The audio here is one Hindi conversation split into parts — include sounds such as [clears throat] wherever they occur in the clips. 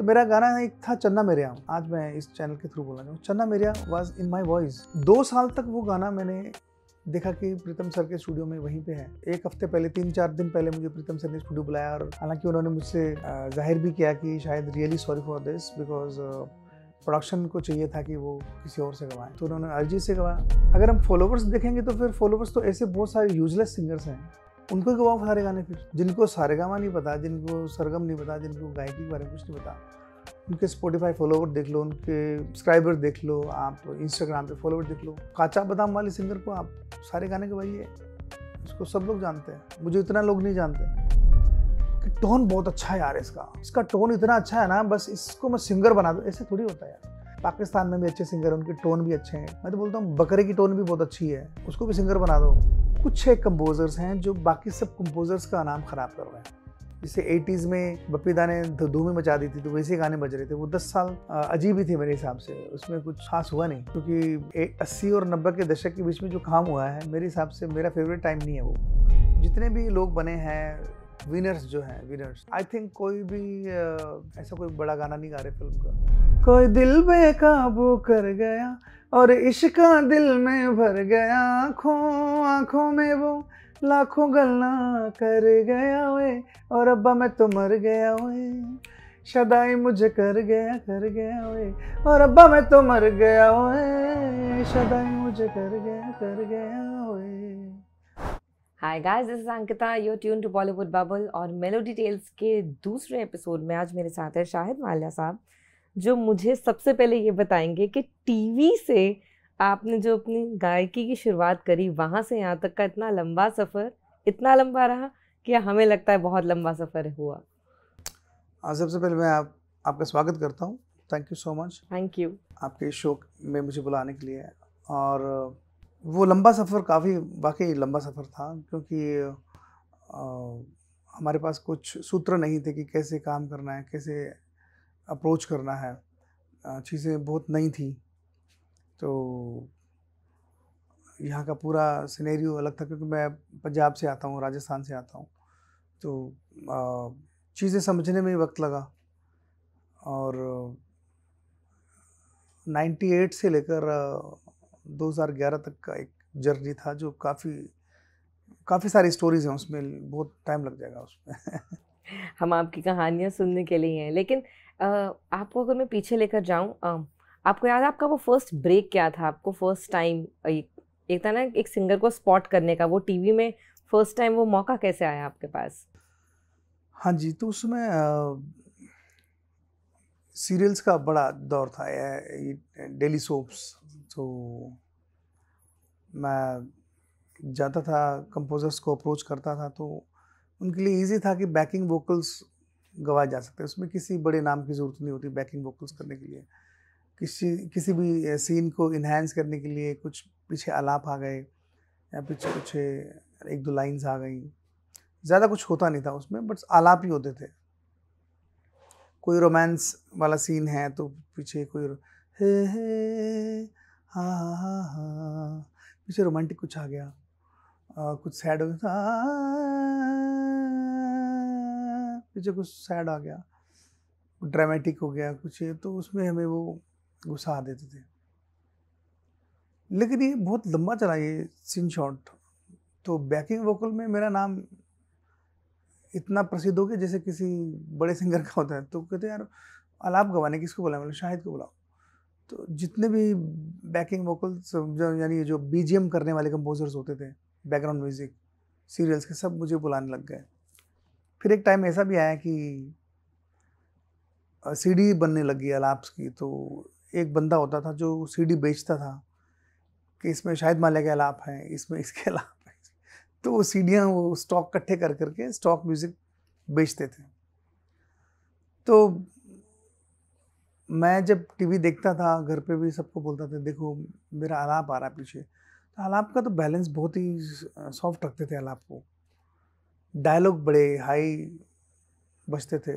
तो मेरा गाना एक था चन्ना मेरिया आज मैं इस चैनल के थ्रू बोला जाऊँ चन्ना मेरिया वॉज इन माई वॉइस दो साल तक वो गाना मैंने देखा कि प्रीतम सर के स्टूडियो में वहीं पे है एक हफ्ते पहले तीन चार दिन पहले मुझे प्रीतम सर ने स्टूडियो बुलाया और हालांकि उन्होंने मुझसे जाहिर भी किया कि शायद really sorry for this because production को चाहिए था कि वो किसी और से गवाएं तो उन्होंने अरिजीत से गवाया अगर हम फॉलोवर्स देखेंगे तो फिर फॉलोवर्स तो ऐसे बहुत सारे यूजलेस सिंगर्स हैं उनको गवाओ सारे गाने फिर जिनको सारेगामा नहीं पता जिनको सरगम नहीं पता जिनको गायकी के बारे में कुछ नहीं पता उनके स्पॉटिफाई फॉलोवर देख लो उनके सब्सक्राइबर देख लो आप इंस्टाग्राम पे फॉलोवर देख लो काचा बादाम वाले सिंगर को आप सारे गाने गवाइए उसको सब लोग जानते हैं मुझे इतना लोग नहीं जानते कि टोन बहुत अच्छा है यार इसका इसका टोन इतना अच्छा है ना बस इसको मैं सिंगर बना दूँ ऐसे थोड़ी होता है यार पाकिस्तान में भी अच्छे सिंगर हैं उनके टोन भी अच्छे हैं मैं तो बोलता हूँ बकरे की टोन भी बहुत अच्छी है उसको भी सिंगर बना दो कुछ एक कंपोज़र्स हैं जो बाकी सब कंपोज़र्स का नाम ख़राब कर रहे हैं जिससे एटीज़ में बपीदा ने धूमी मचा दी थी तो वैसे गाने बज रहे थे वो दस साल अजीब ही थे मेरे हिसाब से उसमें कुछ खास हुआ नहीं क्योंकि अस्सी और नब्बे के दशक के बीच में जो काम हुआ है मेरे हिसाब से मेरा फेवरेट टाइम नहीं है वो जितने भी लोग बने हैं विनर्स जो हैं विनर्स आई थिंक कोई भी uh, ऐसा कोई बड़ा गाना नहीं गा रहे फिल्म का कोई दिल बेकाबू कर गया और इश्का दिल में भर गया आँखों आँखों में वो लाखों गलना कर गया वे और अब्बा मैं तो मर गया वे शदाई मुझे कर गया कर गया वे और अब्बा मैं तो मर गया वे शदाई मुझे कर गया कर गया वे hi guys this is Ankita you tune to Bollywood bubble और मेलोडी टेल्स के दूसरे एपिसोड में आज मेरे साथ है शाहिद माल्या साहब जो मुझे सबसे पहले ये बताएंगे कि टीवी से आपने जो अपनी गायकी की शुरुआत करी वहाँ से यहाँ तक का इतना लंबा सफ़र इतना लंबा रहा कि हमें लगता है बहुत लंबा सफ़र हुआ सबसे पहले मैं आप आपका स्वागत करता हूँ thank you so much thank you आपके शो में मुझे बुलाने के लिए और वो लंबा सफ़र काफ़ी वाकई लंबा सफ़र था क्योंकि आ, हमारे पास कुछ सूत्र नहीं थे कि कैसे काम करना है कैसे अप्रोच करना है चीज़ें बहुत नई थी तो यहाँ का पूरा सिनेरियो अलग था क्योंकि मैं पंजाब से आता हूँ राजस्थान से आता हूँ तो चीज़ें समझने में ही वक्त लगा और 98 से लेकर 2011 तक का एक जर्नी था जो काफ़ी काफ़ी सारी स्टोरीज हैं उसमें बहुत टाइम लग जाएगा उसमें [laughs] हम आपकी कहानियाँ सुनने के लिए हैं लेकिन आपको अगर मैं पीछे लेकर जाऊँ आपको याद है आपका वो फर्स्ट ब्रेक क्या था आपको फर्स्ट टाइम एक था ना एक सिंगर को स्पॉट करने का वो टीवी में फर्स्ट टाइम वो मौका कैसे आया आपके पास हाँ जी तो उसमें सीरियल्स का बड़ा दौर था डेली सोप्स तो मैं जाता था कंपोज़र्स को अप्रोच करता था तो उनके लिए इजी था कि बैकिंग वोकल्स गवाए जा सकते हैं उसमें किसी बड़े नाम की ज़रूरत नहीं होती बैकिंग वोकल्स करने के लिए किसी किसी भी सीन को इन्हेंस करने के लिए कुछ पीछे आलाप आ गए या पीछे पीछे एक दो लाइंस आ गई ज़्यादा कुछ होता नहीं था उसमें बट आलाप ही होते थे कोई रोमांस वाला सीन है तो पीछे कोई हे हे हाँ हाँ हा हा पीछे रोमांटिक कुछ आ गया आ, कुछ सैड हो गया पीछे कुछ सैड आ गया ड्रामेटिक हो गया कुछ ये तो उसमें हमें वो गुस्सा आ देते थे लेकिन ये बहुत लंबा चला ये सीन शॉट तो बैकिंग वोकल में मेरा नाम इतना प्रसिद्ध हो गया जैसे किसी बड़े सिंगर का होता है तो कहते यार अलाप गवाने किसको बुलाएं मैंने शाहिद को बुलाओ तो जितने भी बैकिंग वोकल्स यानी जो बी करने वाले कंपोजर्स होते थे बैकग्राउंड म्यूज़िक सीरियल्स के सब मुझे बुलाने लग गए फिर एक टाइम ऐसा भी आया कि सीडी बनने लगी अलाप्स की तो एक बंदा होता था जो सीडी बेचता था कि इसमें शायद माले के अलाप हैं इसमें इसके अलाप [laughs] हैं तो वो सीडियाँ वो स्टॉक इकट्ठे कर करके स्टॉक म्यूज़िक बेचते थे तो मैं जब टीवी देखता था घर पे भी सबको बोलता था देखो मेरा आलाप आ रहा है पीछे तो आलाप का तो बैलेंस बहुत ही सॉफ्ट रखते थे आलाप को डायलॉग बड़े हाई बजते थे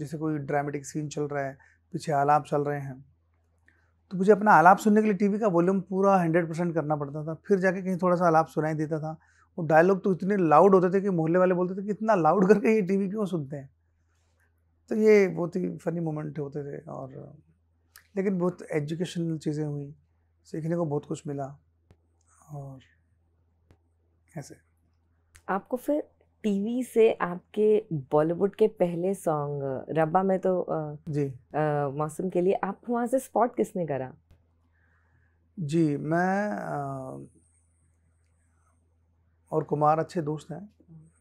जैसे कोई ड्रामेटिक सीन चल रहा है पीछे आलाप चल रहे हैं तो मुझे अपना आलाप सुनने के लिए टीवी का वॉल्यूम पूरा हंड्रेड परसेंट करना पड़ता था फिर जाके कहीं थोड़ा सा आलाप सुनाई देता था और डायलॉग तो इतने लाउड होते थे कि मोहल्ले वाले बोलते थे कि इतना लाउड करके ये टीवी क्यों सुनते हैं तो ये बहुत ही फनी मोमेंट होते थे और लेकिन बहुत एजुकेशनल चीज़ें हुई सीखने को बहुत कुछ मिला और ऐसे आपको फिर टीवी से आपके बॉलीवुड के पहले सॉन्ग रब्बा में तो आ, जी आ, मौसम के लिए आप वहाँ से स्पॉट किसने करा जी मैं आ, और कुमार अच्छे दोस्त हैं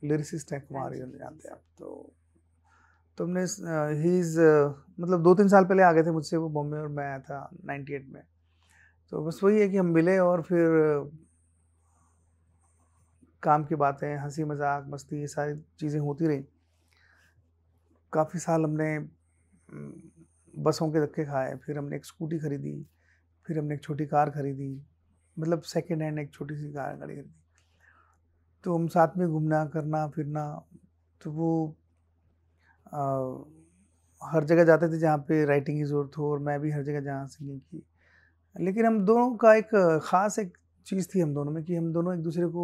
लिरिसिस्ट हम्म। हैं कुमार जानते हैं आप तो तुमने ही इज़ मतलब दो तीन साल पहले आ गए थे मुझसे वो बॉम्बे और मैं आया था नाइन्टी एट में तो बस वही है कि हम मिले और फिर काम की बातें हंसी मजाक मस्ती ये सारी चीज़ें होती रहीं काफ़ी साल हमने बसों के धक्के खाए फिर हमने एक स्कूटी खरीदी फिर हमने एक छोटी कार खरीदी मतलब सेकेंड हैंड एक छोटी सी कार गाड़ी खरीदी तो हम साथ में घूमना करना फिरना तो वो हर जगह जाते थे जहाँ पे राइटिंग की ज़रूरत हो और मैं भी हर जगह जहाँ सिंगिंग की लेकिन हम दोनों का एक ख़ास एक चीज़ थी हम दोनों में कि हम दोनों एक दूसरे को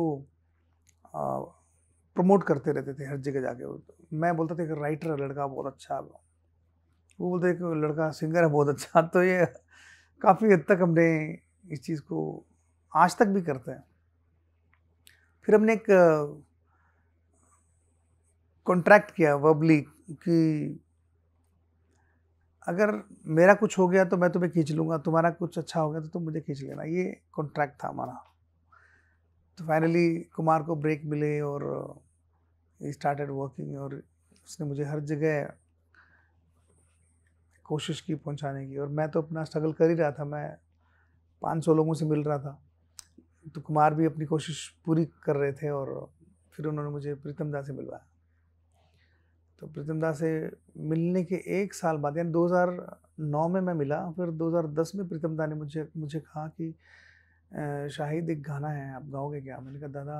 प्रमोट करते रहते थे हर जगह जाके मैं बोलता था एक राइटर है लड़का बहुत अच्छा वो बोलते एक लड़का सिंगर है बहुत अच्छा [laughs] तो ये काफ़ी हद तक हमने इस चीज़ को आज तक भी करते हैं फिर हमने एक कॉन्ट्रैक्ट किया वर्बली कि अगर मेरा कुछ हो गया तो मैं तुम्हें खींच लूँगा तुम्हारा कुछ अच्छा हो गया तो तुम मुझे खींच लेना ये कॉन्ट्रैक्ट था हमारा तो फाइनली कुमार को ब्रेक मिले और स्टार्टेड वर्किंग और उसने मुझे हर जगह कोशिश की पहुंचाने की और मैं तो अपना स्ट्रगल कर ही रहा था मैं पाँच सौ लोगों से मिल रहा था तो कुमार भी अपनी कोशिश पूरी कर रहे थे और फिर उन्होंने मुझे प्रीतम दा से मिलवाया तो प्रीतम दास से मिलने के एक साल बाद यानी 2009 में मैं मिला फिर 2010 में प्रीतम दा ने मुझे मुझे कहा कि शाहिद एक गाना है आप गाओगे क्या मैंने कहा दादा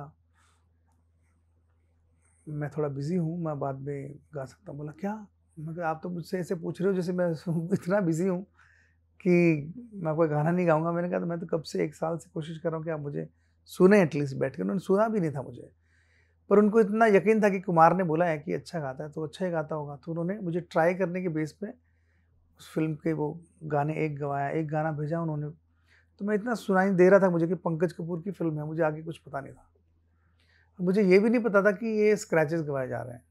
मैं थोड़ा बिज़ी हूँ मैं बाद में गा सकता हूँ बोला क्या मैं आप तो मुझसे ऐसे पूछ रहे हो जैसे मैं [laughs] इतना बिज़ी हूँ कि मैं कोई गाना नहीं गाऊंगा मैंने कहा तो मैं तो कब से एक साल से कोशिश कर रहा हूँ कि आप मुझे सुने एटलीस्ट बैठ कर उन्होंने सुना भी नहीं था मुझे पर उनको इतना यकीन था कि कुमार ने बोला है कि अच्छा गाता है तो अच्छा ही गाता होगा तो उन्होंने मुझे ट्राई करने के बेस पे उस फिल्म के वो गाने एक गवाया एक गाना भेजा उन्होंने तो मैं इतना सुनाई दे रहा था मुझे कि पंकज कपूर की फिल्म है मुझे आगे कुछ पता नहीं था मुझे ये भी नहीं पता था कि ये स्क्रैचेस गवाए जा रहे हैं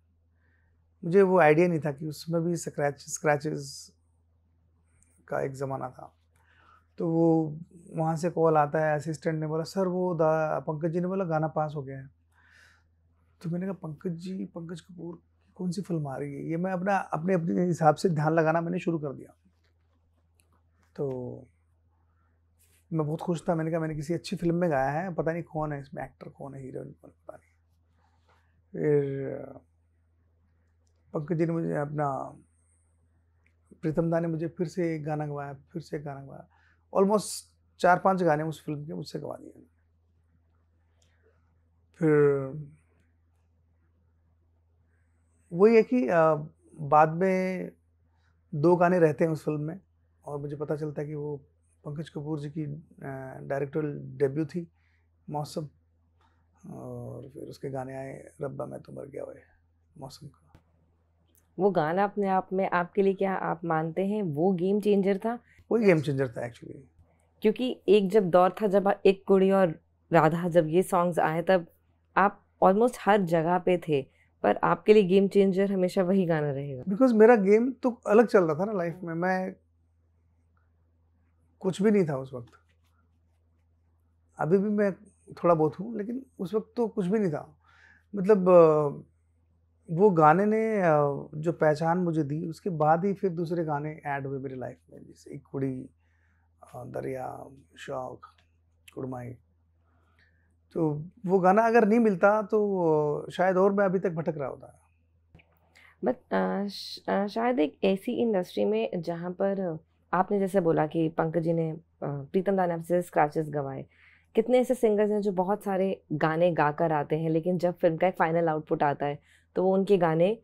मुझे वो आइडिया नहीं था कि उसमें भी स्क्रैच स्क्रैचेस का एक ज़माना था तो वो वहाँ से कॉल आता है असिस्टेंट ने बोला सर वो पंकज जी ने बोला गाना पास हो गया है तो मैंने कहा पंकज जी पंकज कपूर कौन सी फिल्म आ रही है ये मैं अपना अपने अपने हिसाब से ध्यान लगाना मैंने शुरू कर दिया तो मैं बहुत खुश था मैंने कहा मैंने किसी अच्छी फिल्म में गाया है पता नहीं कौन है इसमें एक्टर कौन है हीरोइन कौन है पता नहीं फिर पंकज जी ने मुझे अपना प्रीतम दा ने मुझे फिर से एक गाना गवाया फिर से एक गाना गवाया ऑलमोस्ट चार पांच गाने उस फिल्म के मुझसे गवा दिए फिर वही है कि बाद में दो गाने रहते हैं उस फिल्म में और मुझे पता चलता है कि वो पंकज कपूर जी की डायरेक्टर डेब्यू थी मौसम और फिर उसके गाने आए रब्बा मैं तो मर गया हुआ मौसम का वो गाना अपने आप में आपके लिए क्या आप मानते हैं वो गेम चेंजर था वो गेम चेंजर था एक्चुअली क्योंकि एक जब दौर था जब एक कुड़ी और राधा जब ये सॉन्ग्स आए तब आप ऑलमोस्ट हर जगह पे थे पर आपके लिए गेम चेंजर हमेशा वही गाना रहेगा बिकॉज मेरा गेम तो अलग चल रहा था ना लाइफ हाँ। में मैं कुछ भी नहीं था उस वक्त अभी भी मैं थोड़ा बहुत हूँ लेकिन उस वक्त तो कुछ भी नहीं था मतलब वो गाने ने जो पहचान मुझे दी उसके बाद ही फिर दूसरे गाने ऐड हुए मेरी लाइफ में जैसे कुड़ी दरिया शौक कुड़माई तो वो गाना अगर नहीं मिलता तो शायद और मैं अभी तक भटक रहा होता बट शायद एक ऐसी इंडस्ट्री में जहाँ पर आपने जैसे बोला कि पंकज जी ने प्रीतम दा से स्क्रैचेस गवाए कितने ऐसे सिंगर्स हैं जो बहुत सारे गाने गाकर आते हैं लेकिन जब फिल्म का एक फाइनल आउटपुट आता है तो वो उनके गाने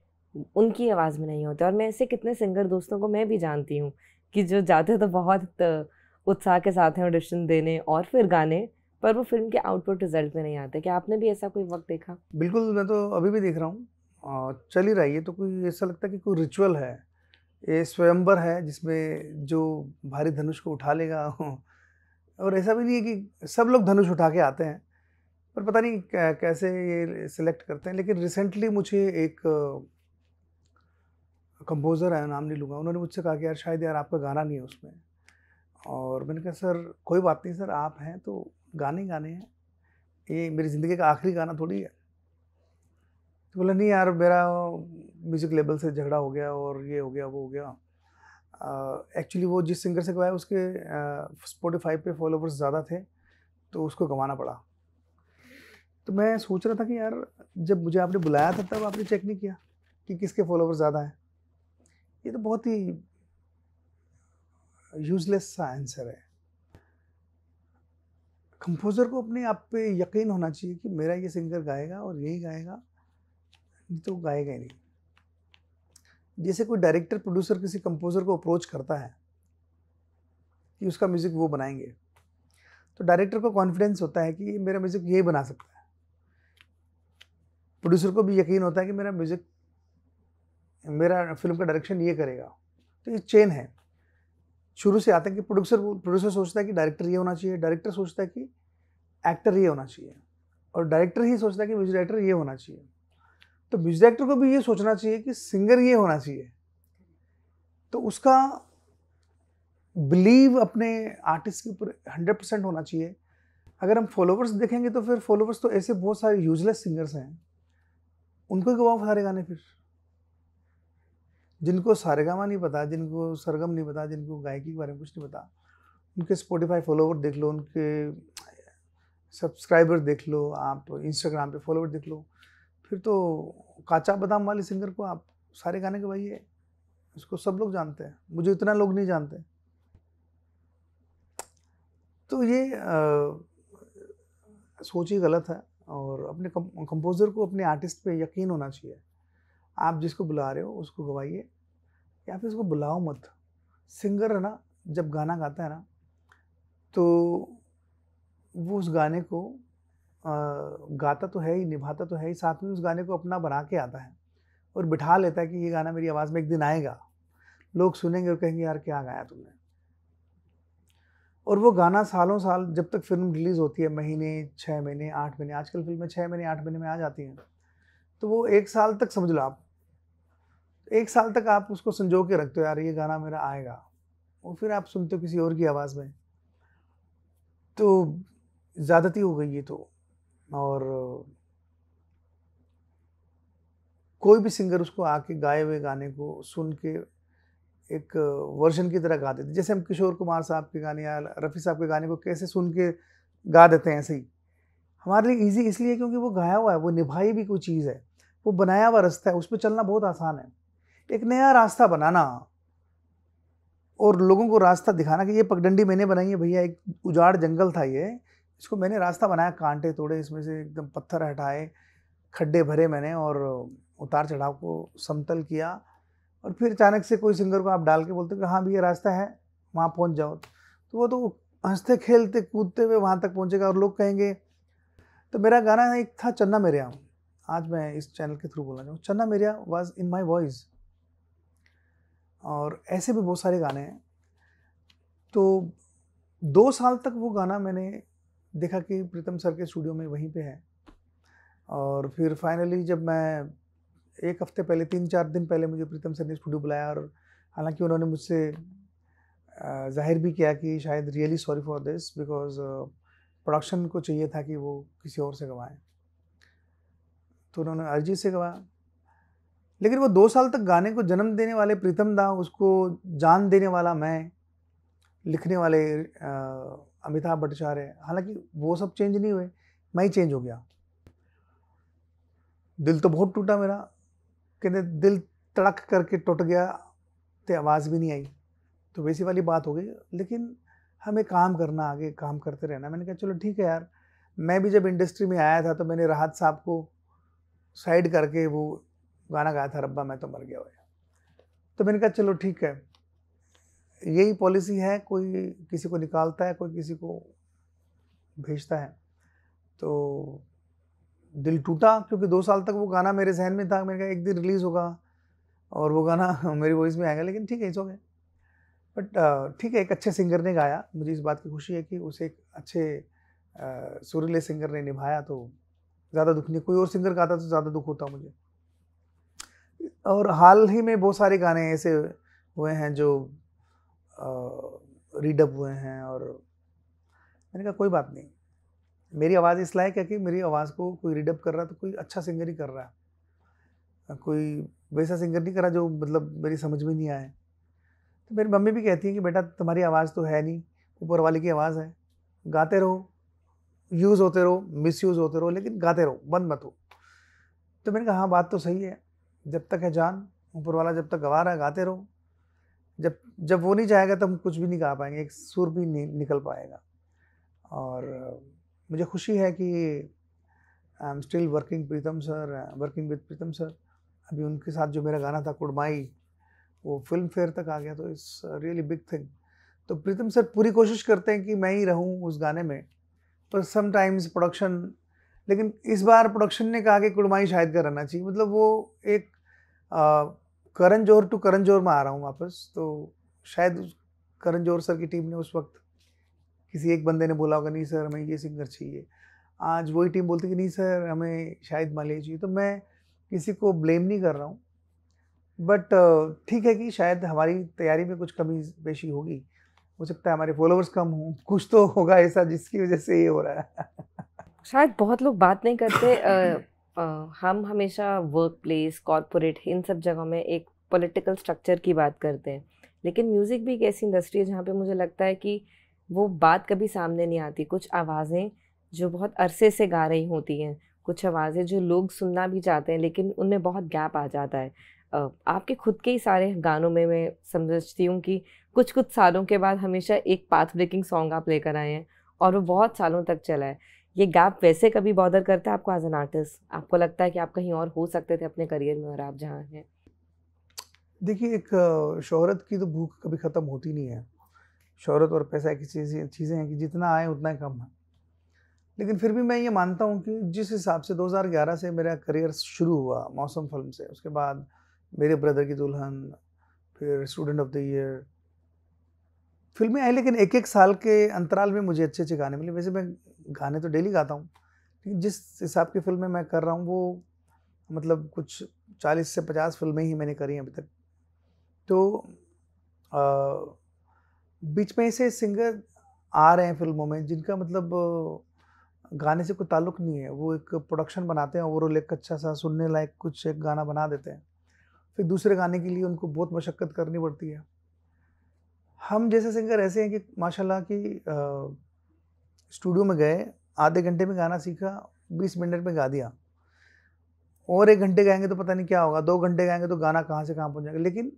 उनकी आवाज़ में नहीं होते और मैं ऐसे कितने सिंगर दोस्तों को मैं भी जानती हूँ कि जो जाते तो बहुत उत्साह के साथ हैं ऑडिशन देने और फिर गाने पर वो फिल्म के आउटपुट रिजल्ट में नहीं आते क्या आपने भी ऐसा कोई वक्त देखा बिल्कुल मैं तो अभी भी देख रहा हूँ चल ही रहा है ये तो कोई ऐसा लगता है कि कोई रिचुअल है ये स्वयंवर है जिसमें जो भारी धनुष को उठा लेगा [laughs] और ऐसा भी नहीं है कि सब लोग धनुष उठा के आते हैं पर पता नहीं कैसे ये सिलेक्ट करते हैं लेकिन रिसेंटली मुझे एक कंपोज़र है नाम नहीं लूँगा उन्होंने मुझसे कहा कि यार शायद यार आपका गाना नहीं है उसमें और मैंने कहा सर कोई बात नहीं सर आप हैं तो गाने गाने हैं ये मेरी ज़िंदगी का आखिरी गाना थोड़ी है तो बोला नहीं यार मेरा म्यूज़िक लेबल से झगड़ा हो गया और ये हो गया वो हो गया एक्चुअली uh, वो जिस सिंगर से गवाया उसके स्पोटिफाई uh, पे फॉलोवर्स ज़्यादा थे तो उसको गंवाना पड़ा तो मैं सोच रहा था कि यार जब मुझे आपने बुलाया था तब आपने चेक नहीं किया कि किसके फॉलोवर्स ज़्यादा हैं ये तो बहुत ही यूजलेस सा आंसर है कंपोज़र को अपने आप पे यकीन होना चाहिए कि मेरा ये सिंगर गाएगा और यही गाएगा नहीं तो गाएगा ही नहीं जैसे कोई डायरेक्टर प्रोड्यूसर किसी कंपोज़र को अप्रोच करता है कि उसका म्यूज़िक वो बनाएंगे तो डायरेक्टर को कॉन्फिडेंस होता है कि मेरा म्यूज़िक यही बना सकता है प्रोड्यूसर को भी यकीन होता है कि मेरा म्यूज़िक मेरा फिल्म का डायरेक्शन ये करेगा तो ये चेन है शुरू से आता है कि प्रोड्यूसर प्रोड्यूसर सोचता है कि डायरेक्टर ये होना चाहिए डायरेक्टर सोचता है कि एक्टर ये होना चाहिए और डायरेक्टर ही सोचता है कि म्यूजिक डायरेक्टर ये होना चाहिए तो म्यूजिक डायरेक्टर को भी ये सोचना चाहिए कि सिंगर ये होना चाहिए तो उसका बिलीव अपने आर्टिस्ट के ऊपर हंड्रेड परसेंट होना चाहिए अगर हम फॉलोवर्स देखेंगे तो फिर फॉलोवर्स तो ऐसे बहुत सारे यूजलेस सिंगर्स हैं उनको गवाओ सारे गाने फिर जिनको सारेगामा नहीं पता जिनको सरगम नहीं पता जिनको गायकी के बारे में कुछ नहीं पता उनके स्पॉटिफाई फॉलोवर देख लो उनके सब्सक्राइबर देख लो आप इंस्टाग्राम पे फॉलोवर देख लो फिर तो काचा बादाम वाले सिंगर को आप सारे गाने गवाइए उसको सब लोग जानते हैं मुझे इतना लोग नहीं जानते तो ये आ, सोच ही गलत है और अपने कंपोज़र को अपने आर्टिस्ट पे यकीन होना चाहिए आप जिसको बुला रहे हो उसको गवाइए या फिर उसको बुलाओ मत सिंगर है ना जब गाना गाता है ना तो वो उस गाने को गाता तो है ही निभाता तो है ही साथ में उस गाने को अपना बना के आता है और बिठा लेता है कि ये गाना मेरी आवाज़ में एक दिन आएगा लोग सुनेंगे और कहेंगे यार क्या गाया तुमने और वो गाना सालों साल जब तक फिल्म रिलीज़ होती है महीने छः महीने आठ महीने आजकल फिल्में छः महीने आठ महीने में आ जाती हैं तो वो एक साल तक समझ लो आप एक साल तक आप उसको संजो के रखते हो यार ये गाना मेरा आएगा और फिर आप सुनते हो किसी और की आवाज़ में तो ज़्यादती हो गई ये तो और कोई भी सिंगर उसको आके गाए हुए गाने को सुन के एक वर्जन की तरह गा देते जैसे हम किशोर कुमार साहब के गाने या रफ़ी साहब के गाने को कैसे सुन के गा देते हैं ऐसे ही हमारे लिए इजी इसलिए क्योंकि वो गाया हुआ है वो निभाई भी कोई चीज़ है वो बनाया हुआ रास्ता है उस पर चलना बहुत आसान है एक नया रास्ता बनाना और लोगों को रास्ता दिखाना कि ये पगडंडी मैंने बनाई है भैया एक उजाड़ जंगल था ये इसको मैंने रास्ता बनाया कांटे तोड़े इसमें से एकदम पत्थर हटाए खड्डे भरे मैंने और उतार चढ़ाव को समतल किया और फिर अचानक से कोई सिंगर को आप डाल के बोलते कि हाँ भैया रास्ता है वहाँ पहुँच जाओ तो वो तो हंसते खेलते कूदते हुए वहाँ तक पहुँचेगा और लोग कहेंगे तो मेरा गाना एक था चन्ना मेरिया आज मैं इस चैनल के थ्रू बोलना चाहूँ चन्ना मेरिया वॉज इन माई वॉइस और ऐसे भी बहुत सारे गाने हैं तो दो साल तक वो गाना मैंने देखा कि प्रीतम सर के स्टूडियो में वहीं पे है और फिर फाइनली जब मैं एक हफ्ते पहले तीन चार दिन पहले मुझे प्रीतम सर ने स्टूडियो बुलाया और हालांकि उन्होंने मुझसे जाहिर भी किया कि शायद really sorry for this because production को चाहिए था कि वो किसी और से गवाएं तो उन्होंने अरिजीत से गवाया लेकिन वो दो साल तक गाने को जन्म देने वाले प्रीतम दा उसको जान देने वाला मैं लिखने वाले अमिताभ भट्टाचार्य हालांकि वो सब चेंज नहीं हुए मैं ही चेंज हो गया दिल तो बहुत टूटा मेरा कहते दिल तड़क करके टूट गया तो आवाज़ भी नहीं आई तो वैसी वाली बात हो गई लेकिन हमें काम करना आगे काम करते रहना मैंने कहा चलो ठीक है यार मैं भी जब इंडस्ट्री में आया था तो मैंने राहत साहब को साइड करके वो गाना गाया था रब्बा मैं तो मर गया हुआ तो मैंने कहा चलो ठीक है यही पॉलिसी है कोई किसी को निकालता है कोई किसी को भेजता है तो दिल टूटा क्योंकि दो साल तक वो गाना मेरे जहन में था मैंने कहा एक दिन रिलीज़ होगा और वो गाना [laughs] मेरी वॉइस में आएगा लेकिन ठीक है इसो गए बट ठीक है एक अच्छे सिंगर ने गाया मुझे इस बात की खुशी है कि उसे एक अच्छे सुरीले सिंगर ने निभाया तो ज़्यादा दुख नहीं कोई और सिंगर गाता तो ज़्यादा दुख होता मुझे और हाल ही में बहुत सारे गाने ऐसे हुए हैं जो रीडअप हुए हैं और मैंने कहा कोई बात नहीं मेरी आवाज़ इस लायक है कि मेरी आवाज़ को कोई रीडअप कर रहा है तो कोई अच्छा सिंगर ही कर रहा है कोई वैसा सिंगर नहीं कर रहा जो मतलब मेरी समझ में नहीं आए तो मेरी मम्मी भी कहती है कि बेटा तुम्हारी आवाज़ तो है नहीं ऊपर वाले की आवाज़ है गाते रहो यूज़ होते रहो मिसयूज़ होते रहो लेकिन गाते रहो बंद मत हो तो मैंने कहा हाँ बात तो सही है जब तक है जान ऊपर वाला जब तक गवा रहा है गाते रहो जब जब वो नहीं जाएगा तब हम कुछ भी नहीं गा पाएंगे एक सुर भी नहीं निकल पाएगा और मुझे खुशी है कि I am still working Pritam sir working with Pritam sir अभी उनके साथ जो मेरा गाना था कुड़माई वो फिल्म फेयर तक आ गया तो इट्स रियली बिग थिंग तो प्रीतम सर पूरी कोशिश करते हैं कि मैं ही रहूं उस गाने में पर समटाइम्स प्रोडक्शन लेकिन इस बार प्रोडक्शन ने कहा कि कुड़माई शायद का रहना चाहिए मतलब वो एक करण जोहर टू करण जोहर में आ रहा हूँ वापस तो शायद करण जोहर सर की टीम ने उस वक्त किसी एक बंदे ने बोला होगा नहीं सर हमें ये सिंगर चाहिए आज वही टीम बोलती कि नहीं सर हमें शायद माले चाहिए तो मैं किसी को ब्लेम नहीं कर रहा हूँ बट ठीक है कि शायद हमारी तैयारी में कुछ कमी पेशी होगी हो सकता है हमारे फॉलोअर्स कम हों कुछ तो होगा ऐसा जिसकी वजह से ये हो रहा है शायद बहुत लोग बात नहीं करते आ, [laughs] आ, हम हमेशा वर्क प्लेस कॉरपोरेट इन सब जगहों में एक पॉलिटिकल स्ट्रक्चर की बात करते हैं लेकिन म्यूज़िक भी एक ऐसी इंडस्ट्री है जहाँ पे मुझे लगता है कि वो बात कभी सामने नहीं आती कुछ आवाज़ें जो बहुत अरसे से गा रही होती हैं कुछ आवाज़ें जो लोग सुनना भी चाहते हैं लेकिन उनमें बहुत गैप आ जाता है आपके खुद के ही सारे गानों में मैं समझती हूँ कि कुछ कुछ सालों के बाद हमेशा एक पाथ ब्रेकिंग सॉन्ग आप लेकर आए हैं और वो बहुत सालों तक चला है ये गैप वैसे कभी बॉदर करता है आपको एज एन आर्टिस्ट आपको लगता है कि आप कहीं और हो सकते थे अपने करियर में और आप जहाँ हैं देखिए एक शोहरत की तो भूख कभी ख़त्म होती नहीं है शोहरत और पैसा की चीज़ें चीज़ें हैं कि जितना आए उतना कम है लेकिन फिर भी मैं ये मानता हूँ कि जिस हिसाब से 2011 से मेरा करियर शुरू हुआ मौसम फिल्म से उसके बाद मेरे ब्रदर की दुल्हन फिर स्टूडेंट ऑफ द ईयर फिल्में आई लेकिन एक एक साल के अंतराल में मुझे अच्छे अच्छे गाने मिले वैसे मैं गाने तो डेली गाता हूँ लेकिन जिस हिसाब की फिल्में मैं कर रहा हूँ वो मतलब कुछ चालीस से पचास फिल्में ही मैंने करी हैं अभी तक तो आ, बीच में ऐसे सिंगर आ रहे हैं फिल्मों में जिनका मतलब गाने से कोई ताल्लुक नहीं है वो एक प्रोडक्शन बनाते हैं ओवरऑल एक अच्छा सा सुनने लायक कुछ एक गाना बना देते हैं फिर दूसरे गाने के लिए उनको बहुत मशक्क़त करनी पड़ती है हम जैसे सिंगर ऐसे हैं कि माशाल्लाह कि स्टूडियो में गए आधे घंटे में गाना सीखा बीस मिनट में गा दिया और एक घंटे गाएंगे तो पता नहीं क्या होगा दो घंटे गाएंगे तो गाना कहाँ से कहाँ पहुँच जाएगा लेकिन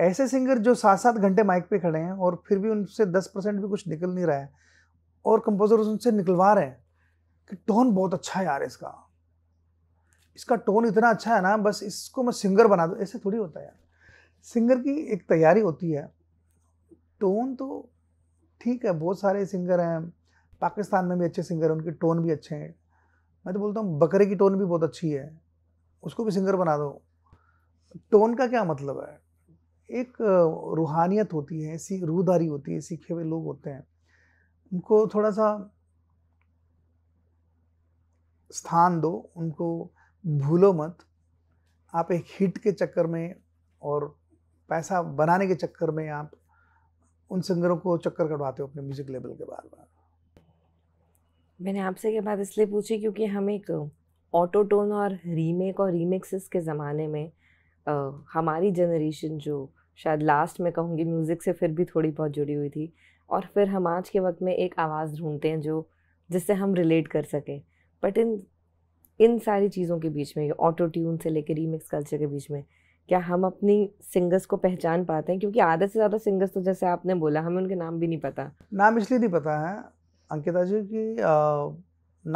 ऐसे सिंगर जो सात सात घंटे माइक पे खड़े हैं और फिर भी उनसे दस परसेंट भी कुछ निकल नहीं रहा है और कंपोजर उनसे निकलवा रहे हैं कि टोन बहुत अच्छा है यार इसका इसका टोन इतना अच्छा है ना बस इसको मैं सिंगर बना दूँ ऐसे थोड़ी होता है यार सिंगर की एक तैयारी होती है टोन तो ठीक है बहुत सारे सिंगर हैं पाकिस्तान में भी अच्छे सिंगर हैं उनके टोन भी अच्छे हैं मैं तो बोलता हूँ बकरे की टोन भी बहुत अच्छी है उसको भी सिंगर बना दो टोन का क्या मतलब है एक रूहानियत होती है ऐसी रूहदारी होती है सीखे हुए लोग होते हैं उनको थोड़ा सा स्थान दो उनको भूलो मत आप एक हिट के चक्कर में और पैसा बनाने के चक्कर में आप उन सिंगरों को चक्कर कटवाते हो अपने म्यूजिक लेवल के बार बार मैंने आपसे ये बात इसलिए पूछी क्योंकि हम एक ऑटो टोन और रीमेक और रीमिक्सेस के ज़माने में आ, हमारी जनरेशन जो शायद लास्ट में कहूँगी म्यूज़िक से फिर भी थोड़ी बहुत जुड़ी हुई थी और फिर हम आज के वक्त में एक आवाज़ ढूंढते हैं जो जिससे हम रिलेट कर सकें बट इन इन सारी चीज़ों के बीच में ऑटो ट्यून से लेकर रीमिक्स कल्चर के बीच में क्या हम अपनी सिंगर्स को पहचान पाते हैं क्योंकि आधे से ज़्यादा सिंगर्स तो जैसे आपने बोला हमें उनके नाम भी नहीं पता नाम इसलिए नहीं पता है अंकिता जी कि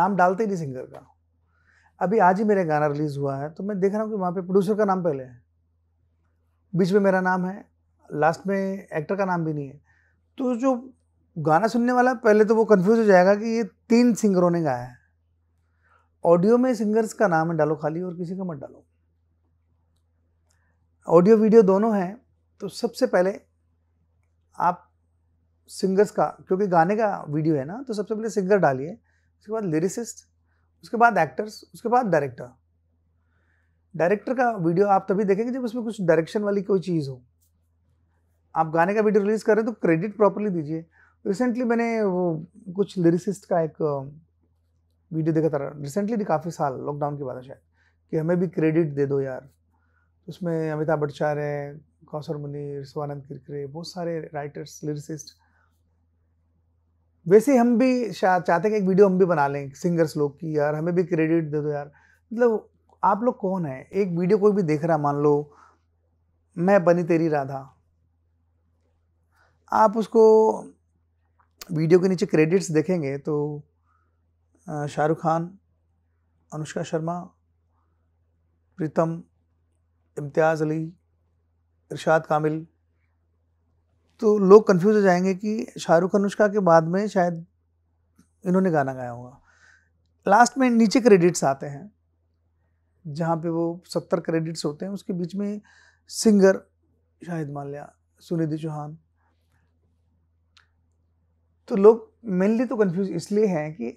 नाम डालते ही नहीं सिंगर का अभी आज ही मेरा गाना रिलीज़ हुआ है तो मैं देख रहा हूँ कि वहाँ पे प्रोड्यूसर का नाम पहले है बीच में मेरा नाम है लास्ट में एक्टर का नाम भी नहीं है तो जो गाना सुनने वाला पहले तो वो कन्फ्यूज हो जाएगा कि ये तीन सिंगरों ने गाया है ऑडियो में सिंगर्स का नाम डालो खाली और किसी का मत डालो ऑडियो वीडियो दोनों हैं तो सबसे पहले आप सिंगर्स का क्योंकि गाने का वीडियो है ना तो सबसे पहले सिंगर डालिए उसके बाद लिरिसिस्ट उसके बाद एक्टर्स उसके बाद डायरेक्टर डायरेक्टर का वीडियो आप तभी देखेंगे जब उसमें कुछ डायरेक्शन वाली कोई चीज़ हो आप गाने का वीडियो रिलीज़ कर रहे हैं तो क्रेडिट प्रॉपरली दीजिए रिसेंटली मैंने वो कुछ लिरिसिस्ट का एक वीडियो देखा था रिसेंटली काफ़ी साल लॉकडाउन के बाद है शायद कि हमें भी क्रेडिट दे दो यार उसमें अमिताभ भट्टाचार्य कौसर मुनीर शिवानंद किरकरे बहुत सारे राइटर्स लिरिसिस्ट वैसे हम भी शायद चाहते हैं कि एक वीडियो हम भी बना लें सिंगर्स लोग की यार हमें भी क्रेडिट दे दो यार मतलब आप लोग कौन है एक वीडियो कोई भी देख रहा मान लो मैं बनी तेरी राधा आप उसको वीडियो के नीचे क्रेडिट्स देखेंगे तो शाहरुख खान अनुष्का शर्मा प्रीतम इम्तियाज़ अली इरशाद कामिल तो लोग कंफ्यूज हो जाएंगे कि शाहरुख अनुष्का के बाद में शायद इन्होंने गाना गाया होगा लास्ट में नीचे क्रेडिट्स आते हैं जहाँ पे वो सत्तर क्रेडिट्स होते हैं उसके बीच में सिंगर शाहिद माल्या सुनिधि चौहान तो लोग मेनली तो कंफ्यूज इसलिए हैं कि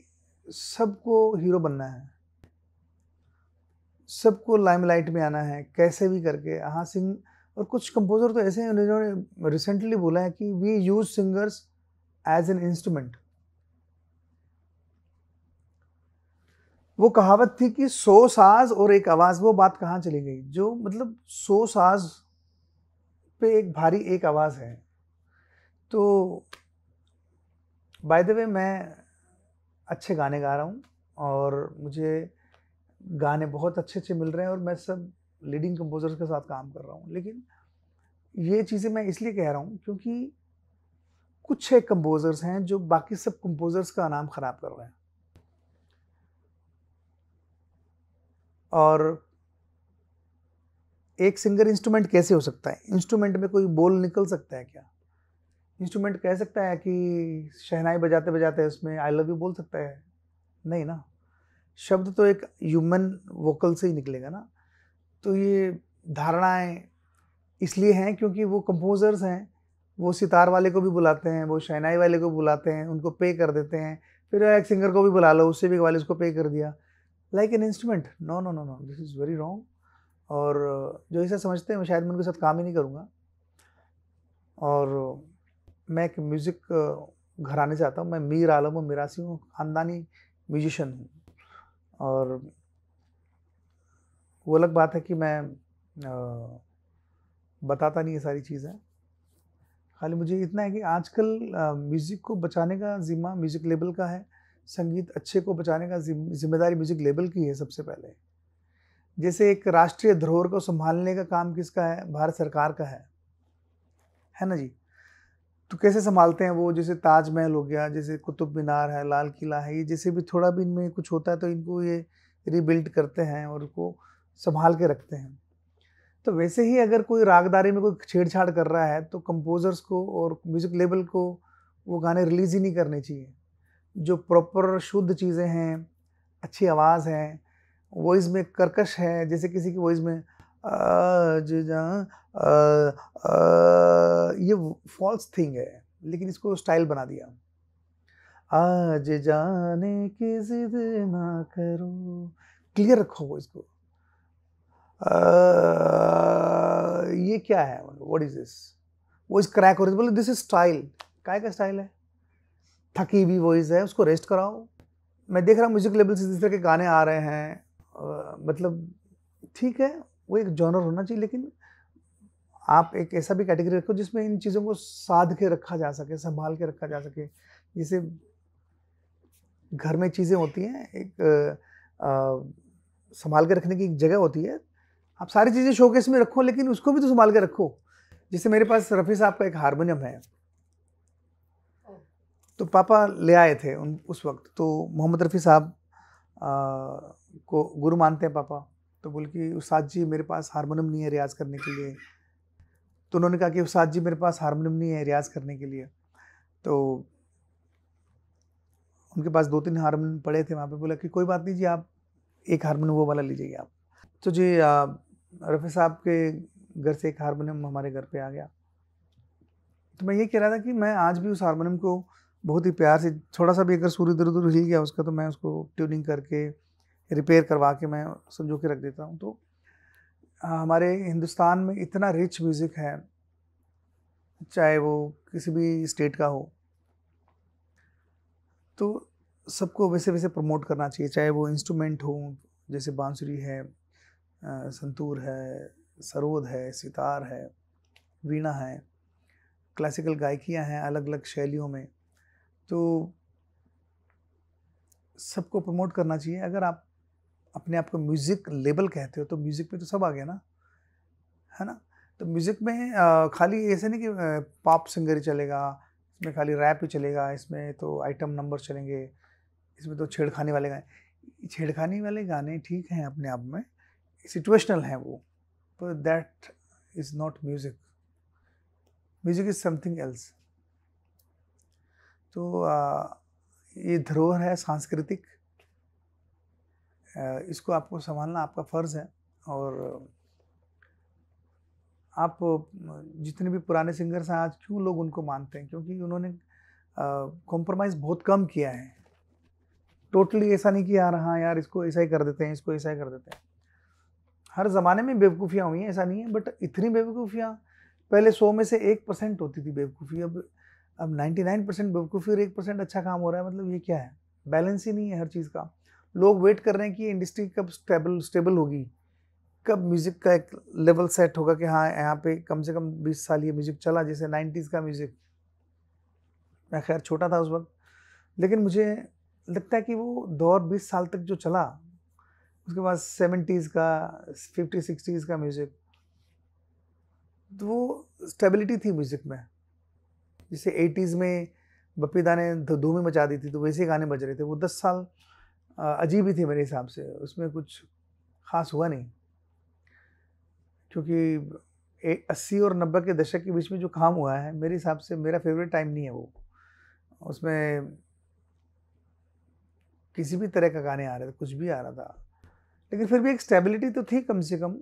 सबको हीरो बनना है सबको लाइमलाइट में आना है कैसे भी करके हाँ सिंह और कुछ कंपोजर तो ऐसे हैं उन्होंने रिसेंटली बोला है कि we use singers as an instrument वो कहावत थी कि सो साज और एक आवाज वो बात कहाँ चली गई जो मतलब सो साज पे एक भारी एक आवाज है तो बाय द वे मैं अच्छे गाने गा रहा हूँ और मुझे गाने बहुत अच्छे अच्छे मिल रहे हैं और मैं सब लीडिंग कंपोजर्स के साथ काम कर रहा हूँ लेकिन ये चीज़ें मैं इसलिए कह रहा हूँ क्योंकि कुछ एक कंपोजर्स हैं जो बाकी सब कंपोजर्स का नाम ख़राब कर रहे हैं और एक सिंगर इंस्ट्रूमेंट कैसे हो सकता है इंस्ट्रूमेंट में कोई बोल निकल सकता है क्या इंस्ट्रूमेंट कह सकता है कि शहनाई बजाते बजाते उसमें आई लव यू बोल सकता है नहीं ना शब्द तो एक ह्यूमन वोकल से ही निकलेगा ना तो ये धारणाएं इसलिए हैं क्योंकि वो कंपोज़र्स हैं वो सितार वाले को भी बुलाते हैं वो शहनाई वाले को बुलाते हैं उनको पे कर देते हैं फिर एक सिंगर को भी बुला लो उससे भी वाले उसको पे कर दिया like an instrument no no no no this is very wrong और जो ऐसा समझते हैं मैं शायद मैं उनके साथ काम ही नहीं करूँगा और मैं एक म्यूज़िक घराने से आता हूँ मैं मीर आलम हूँ मिरासी हूँ ख़ानदानी म्यूजिशन हूँ और वो अलग बात है कि मैं आ, बताता नहीं ये सारी चीज़ें खाली मुझे इतना है कि आजकल म्यूज़िक को बचाने का ज़िम्मा म्यूज़िक लेबल का है संगीत अच्छे को बचाने का जिम्मेदारी म्यूज़िक लेबल की है सबसे पहले जैसे एक राष्ट्रीय धरोहर को संभालने का काम किसका है भारत सरकार का है है ना जी तो कैसे संभालते हैं वो जैसे ताजमहल हो गया जैसे कुतुब मीनार है लाल किला है ये जैसे भी थोड़ा भी इनमें कुछ होता है तो इनको ये रिबिल्ड करते हैं और उसको संभाल के रखते हैं तो वैसे ही अगर कोई रागदारी में कोई छेड़छाड़ कर रहा है तो कंपोज़र्स को और म्यूज़िक लेबल को वो गाने रिलीज़ ही नहीं करने चाहिए जो प्रॉपर शुद्ध चीज़ें हैं अच्छी आवाज़ है वॉइस में कर्कश है जैसे किसी की वॉइस में आज जा ये फॉल्स थिंग है लेकिन इसको स्टाइल बना दिया आज जाने की जिद ना करो क्लियर रखो इसको आ, ये क्या है व्हाट इज दिस वो इस क्रैक हो रही बोले दिस इज स्टाइल काय का स्टाइल है थकी हुई वॉइस है उसको रेस्ट कराओ मैं देख रहा हूँ म्यूजिक लेवल से जिस तरह के गाने आ रहे हैं आ, मतलब ठीक है वो एक जॉनर होना चाहिए लेकिन आप एक ऐसा भी कैटेगरी रखो जिसमें इन चीज़ों को साध के रखा जा सके संभाल के रखा जा सके जैसे घर में चीज़ें होती हैं एक आ, आ, संभाल के रखने की एक जगह होती है आप सारी चीज़ें शोकेस में रखो लेकिन उसको भी तो संभाल के रखो जैसे मेरे पास रफ़ी साहब का एक हारमोनियम है तो पापा ले आए थे उन उस वक्त तो मोहम्मद रफ़ी साहब को गुरु मानते हैं पापा तो बोल कि उस्ताद जी मेरे पास हारमोनियम नहीं है रियाज़ करने के लिए तो उन्होंने कहा कि उस्ताद जी मेरे पास हारमोनियम नहीं है रियाज़ करने के लिए तो उनके पास दो तीन हारमोनियम पड़े थे वहाँ पे बोला कि कोई बात नहीं जी आप एक हारमोनियम वो वाला लीजिए आप तो जी रफ़ी साहब के घर से एक हारमोनियम हमारे घर पे आ गया तो मैं ये कह रहा था कि मैं आज भी उस हारमोनियम को बहुत ही प्यार से थोड़ा सा भी अगर सूर्य इधर उधर हिल गया उसका तो मैं उसको ट्यूनिंग करके रिपेयर करवा के मैं समझो के रख देता हूँ तो हमारे हिंदुस्तान में इतना रिच म्यूज़िक है चाहे वो किसी भी स्टेट का हो तो सबको वैसे वैसे प्रमोट करना चाहिए चाहे वो इंस्ट्रूमेंट हो जैसे बांसुरी है संतूर है सरोद है सितार है वीणा है क्लासिकल गायकियाँ हैं अलग अलग शैलियों में तो सबको प्रमोट करना चाहिए अगर आप अपने आप को म्यूज़िक लेबल कहते हो तो म्यूज़िक में तो सब आ गया ना है ना तो म्यूज़िक में खाली ऐसे नहीं कि पॉप सिंगर ही चलेगा इसमें खाली रैप ही चलेगा इसमें तो आइटम नंबर चलेंगे इसमें तो छेड़खानी वाले गाने छेड़खानी वाले गाने ठीक हैं अपने आप में सिचुएशनल हैं वो पर that is not music music is something else तो आ, ये धरोहर है सांस्कृतिक इसको आपको संभालना आपका फ़र्ज़ है और आप जितने भी पुराने सिंगर्स हैं आज क्यों लोग उनको मानते हैं क्योंकि उन्होंने कॉम्प्रोमाइज़ बहुत कम किया है टोटली ऐसा नहीं किया यार हाँ यार इसको ऐसा ही कर देते हैं इसको ऐसा ही कर देते हैं हर ज़माने में बेवकूफ़ियाँ हुई हैं ऐसा नहीं है बट इतनी बेवकूफ़ियाँ पहले सौ में से एक परसेंट होती थी बेवकूफ़ी अब अब नाइन्टी नाइन परसेंट बेवकूफ़ी और एक परसेंट अच्छा काम हो रहा है मतलब ये क्या है बैलेंस ही नहीं है हर चीज़ का लोग वेट कर रहे हैं कि इंडस्ट्री कब स्टेबल स्टेबल होगी कब म्यूज़िक का एक लेवल सेट होगा कि हाँ यहाँ पे कम से कम 20 साल ये म्यूज़िक चला जैसे 90s का म्यूज़िक मैं खैर छोटा था उस वक्त लेकिन मुझे लगता है कि वो दौर 20 साल तक जो चला उसके बाद 70s का 50 60s का म्यूज़िक तो वो स्टेबिलिटी थी म्यूज़िक में जैसे 80s में बपीदा ने धूमी मचा दी थी तो वैसे गाने बज रहे थे वो दस साल अजीब ही थी मेरे हिसाब से उसमें कुछ ख़ास हुआ नहीं क्योंकि अस्सी और नब्बे के दशक के बीच में जो काम हुआ है मेरे हिसाब से मेरा फेवरेट टाइम नहीं है वो उसमें किसी भी तरह का गाने आ रहे थे कुछ भी आ रहा था लेकिन फिर भी एक स्टेबिलिटी तो थी कम से कम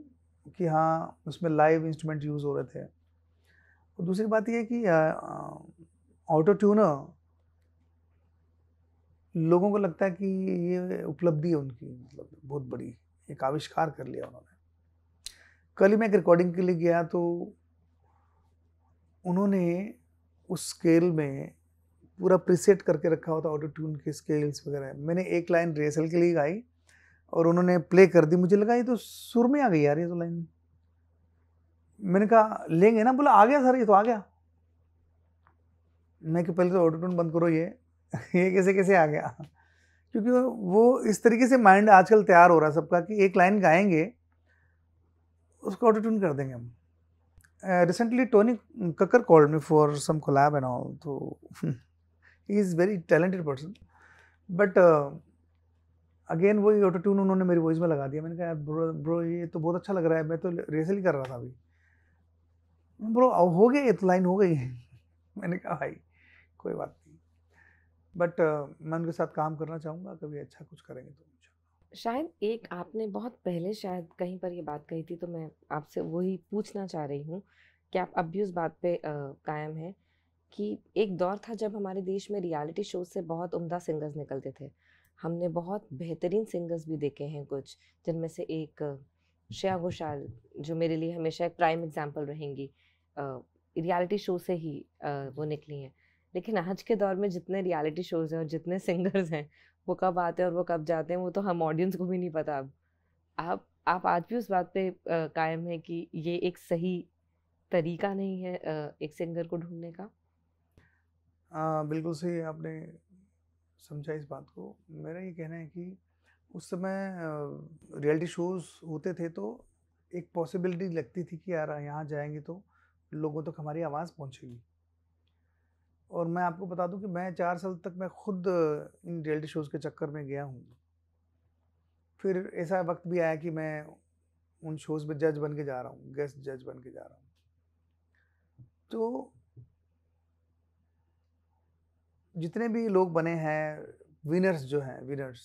कि हाँ उसमें लाइव इंस्ट्रूमेंट यूज़ हो रहे थे और दूसरी बात यह कि ऑटो ट्यूनर लोगों को लगता है कि ये उपलब्धि है उनकी मतलब बहुत बड़ी एक आविष्कार कर लिया उन्होंने कल ही मैं एक रिकॉर्डिंग के लिए गया तो उन्होंने उस स्केल में पूरा प्रीसेट करके रखा हुआ था ऑडियो ट्यून के स्केल्स वगैरह मैंने एक लाइन रिहर्सल के लिए गाई और उन्होंने प्ले कर दी मुझे लगा ये तो सुर में आ गई यार ये तो लाइन मैंने कहा लेंगे ना बोला आ गया सर ये तो आ गया मैं कि पहले तो ऑडियो ट्यून बंद करो ये [laughs] ये कैसे कैसे आ गया क्योंकि वो इस तरीके से माइंड आजकल तैयार हो रहा है सबका कि एक लाइन गाएंगे उसको ऑटो ट्यून कर देंगे हम recently Tony Kakkar called me for some collab and all तो [laughs] he is very talented person but again वही ऑटो ट्यून उन्होंने मेरी वॉइस में लगा दिया मैंने कहा ब्रो ब्रो ये तो बहुत अच्छा लग रहा है मैं तो रिहर्सल ही कर रहा था अभी ब्रो हो गया ये तो लाइन हो गई है [laughs] मैंने कहा भाई कोई बात बट मैं उनके साथ काम करना चाहूँगा कभी अच्छा कुछ करेंगे तो शायद एक आपने बहुत पहले शायद कहीं पर ये बात कही थी तो मैं आपसे वही पूछना चाह रही हूँ कि आप अब भी उस बात पे कायम हैं कि एक दौर था जब हमारे देश में रियलिटी शो से बहुत उम्दा सिंगर्स निकलते थे हमने बहुत बेहतरीन सिंगर्स भी देखे हैं कुछ जिनमें से एक श्रेया घोषाल जो मेरे लिए हमेशा एक प्राइम एग्जाम्पल रहेंगी रियलिटी शो से ही आ, वो निकली हैं लेकिन आज के दौर में जितने रियलिटी शोज़ हैं और जितने सिंगर्स हैं वो कब आते हैं और वो कब जाते हैं वो तो हम ऑडियंस को भी नहीं पता अब आप आप आज भी उस बात पे कायम है कि ये एक सही तरीका नहीं है एक सिंगर को ढूंढने का आ, बिल्कुल सही आपने समझा इस बात को मेरा ये कहना है कि उस समय रियलिटी शोज़ होते थे तो एक पॉसिबिलिटी लगती थी कि यार यहाँ जाएंगे तो लोगों तक तो हमारी आवाज़ पहुँचेगी और मैं आपको बता दूं कि मैं चार साल तक मैं खुद इन रियलिटी शोज़ के चक्कर में गया हूँ फिर ऐसा वक्त भी आया कि मैं उन शोज़ में जज बन के जा रहा हूँ गेस्ट जज बन के जा रहा हूँ तो जितने भी लोग बने हैं विनर्स जो हैं विनर्स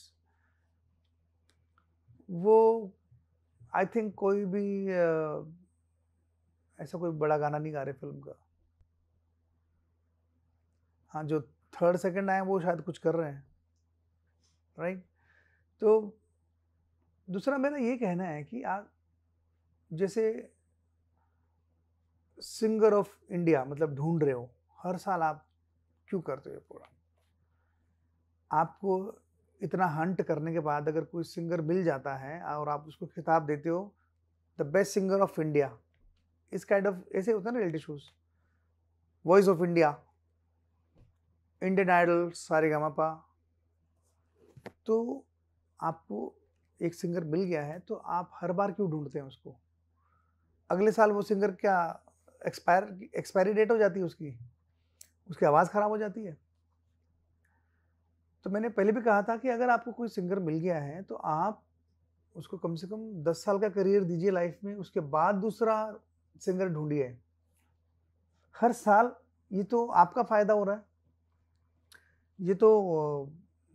वो आई थिंक कोई भी आ, ऐसा कोई बड़ा गाना नहीं गा रहे फिल्म का हाँ जो थर्ड सेकंड आए वो शायद कुछ कर रहे हैं राइट right? तो दूसरा मेरा ये कहना है कि आप जैसे सिंगर ऑफ इंडिया मतलब ढूंढ रहे हो हर साल आप क्यों करते हो पूरा आपको इतना हंट करने के बाद अगर कोई सिंगर मिल जाता है और आप उसको खिताब देते हो the best singer of India इस काइंड ऑफ ऐसे होता है ना reality shows voice of India Indian idol सारे गमापा तो आपको एक सिंगर मिल गया है तो आप हर बार क्यों ढूंढते हैं उसको अगले साल वो सिंगर क्या एक्सपायर एक्सपायरी डेट हो जाती है उसकी उसकी आवाज़ ख़राब हो जाती है तो मैंने पहले भी कहा था कि अगर आपको कोई सिंगर मिल गया है तो आप उसको कम से कम दस साल का करियर दीजिए लाइफ में उसके बाद दूसरा सिंगर ढूंढिए हर साल ये तो आपका फ़ायदा हो रहा है ये तो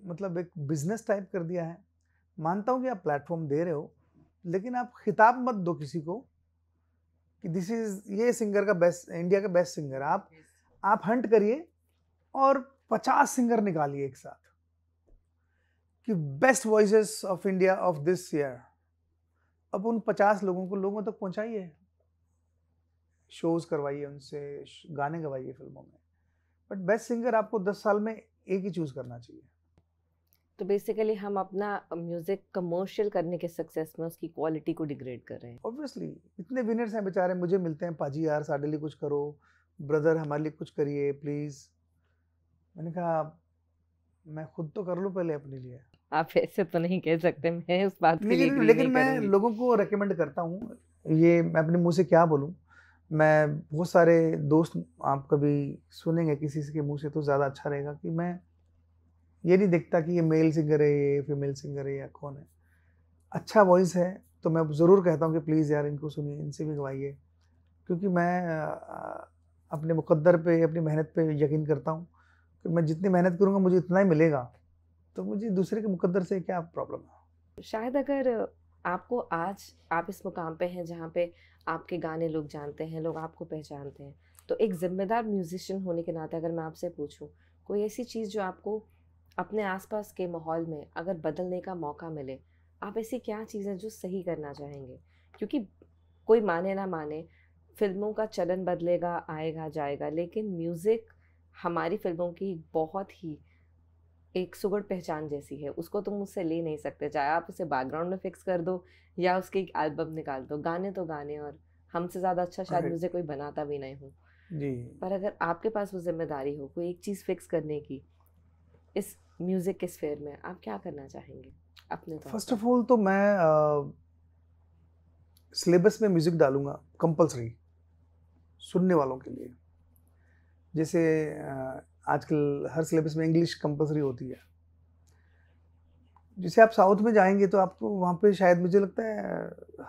मतलब एक बिजनेस टाइप कर दिया है मानता हूँ कि आप प्लेटफॉर्म दे रहे हो लेकिन आप खिताब मत दो किसी को कि दिस इज ये सिंगर का बेस्ट इंडिया का बेस्ट सिंगर आप आप हंट करिए और पचास सिंगर निकालिए एक साथ कि best voice of India of this year अब उन पचास लोगों को लोगों तक पहुंचाइए शोज करवाइए उनसे गाने गवाइए फिल्मों में बट बेस्ट सिंगर आपको दस साल में एक ही चूज़ करना चाहिए तो बेसिकली हम अपना म्यूज़िक कमर्शियल करने के सक्सेस में उसकी क्वालिटी को डिग्रेड कर रहे हैं ऑब्वियसली इतने विनर्स हैं बेचारे मुझे मिलते हैं पाजी यार साढ़े लिए कुछ करो ब्रदर हमारे लिए कुछ करिए प्लीज़ मैंने कहा मैं खुद तो कर लूँ पहले अपने लिए आप ऐसे तो नहीं कह सकते मैं उस बात लेकिन लेकिन मैं लोगों को रिकमेंड करता हूँ ये मैं अपने मुँह से क्या बोलूँ मैं बहुत सारे दोस्त आप कभी सुनेंगे किसी के मुंह से तो ज़्यादा अच्छा रहेगा कि मैं ये नहीं देखता कि ये मेल सिंगर है ये फीमेल सिंगर है या कौन है अच्छा वॉइस है तो मैं ज़रूर कहता हूँ कि प्लीज़ यार इनको सुनिए इनसे भी गवाइए क्योंकि मैं अपने मुकद्दर पे अपनी मेहनत पे यकीन करता हूँ कि मैं जितनी मेहनत करूँगा मुझे इतना ही मिलेगा तो मुझे दूसरे के मुकद्दर से क्या प्रॉब्लम है शायद अगर आपको आज आप इस मुकाम पे हैं जहाँ पे आपके गाने लोग जानते हैं लोग आपको पहचानते हैं तो एक ज़िम्मेदार म्यूज़िशियन होने के नाते अगर मैं आपसे पूछूँ कोई ऐसी चीज़ जो आपको अपने आसपास के माहौल में अगर बदलने का मौका मिले आप ऐसी क्या चीज़ें जो सही करना चाहेंगे क्योंकि कोई माने ना माने फिल्मों का चलन बदलेगा आएगा जाएगा लेकिन म्यूज़िक हमारी फिल्मों की बहुत ही एक सुगढ़ पहचान जैसी है उसको तुम उससे ले नहीं सकते चाहे आप उसे बैकग्राउंड में फिक्स कर दो या उसके एक एल्बम निकाल दो गाने तो गाने और हमसे ज़्यादा अच्छा शायद मुझे कोई बनाता भी नहीं हो जी पर अगर आपके पास वो जिम्मेदारी हो कोई एक चीज़ फिक्स करने की इस म्यूज़िक के स्फेयर में आप क्या करना चाहेंगे अपने फर्स्ट ऑफ ऑल तो मैं सिलेबस में म्यूज़िक डालूंगा कंपलसरी सुनने वालों के लिए जैसे आजकल हर सिलेबस में इंग्लिश कंपलसरी होती है जैसे आप साउथ में जाएंगे तो आपको वहाँ पे शायद मुझे लगता है